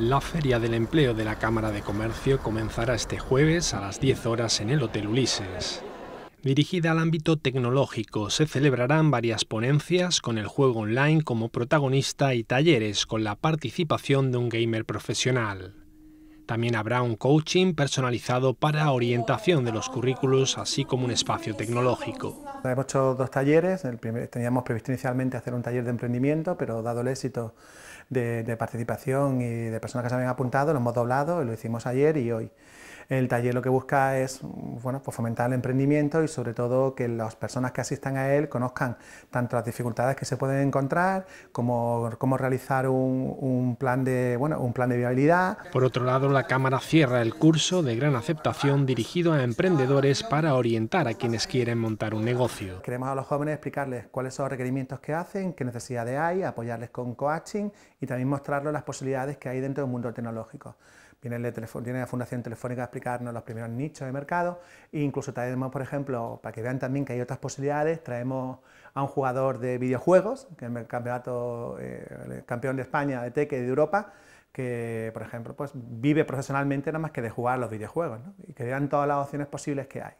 La Feria del Empleo de la Cámara de Comercio comenzará este jueves a las 10 horas en el Hotel Ulises. Dirigida al ámbito tecnológico, se celebrarán varias ponencias con el juego online como protagonista y talleres con la participación de un gamer profesional. También habrá un coaching personalizado para orientación de los currículos, así como un espacio tecnológico. Hemos hecho dos talleres. teníamos previsto inicialmente hacer un taller de emprendimiento, pero dado el éxito de, participación y de personas que se habían apuntado, lo hemos doblado, y lo hicimos ayer y hoy. El taller lo que busca es bueno, pues fomentar el emprendimiento y sobre todo que las personas que asistan a él conozcan tanto las dificultades que se pueden encontrar como cómo realizar un, plan de, bueno, un plan de viabilidad. Por otro lado, la Cámara cierra el curso de gran aceptación dirigido a emprendedores para orientar a quienes quieren montar un negocio. Queremos a los jóvenes explicarles cuáles son los requerimientos que hacen, qué necesidades hay, apoyarles con coaching y también mostrarles las posibilidades que hay dentro del mundo tecnológico. Viene, la Fundación Telefónica los primeros nichos de mercado e incluso traemos, por ejemplo, para que vean también que hay otras posibilidades, traemos a un jugador de videojuegos, que es el campeonato, eh, campeón de España de y de Europa, que, por ejemplo, pues vive profesionalmente nada más que de jugar los videojuegos, y que vean todas las opciones posibles que hay.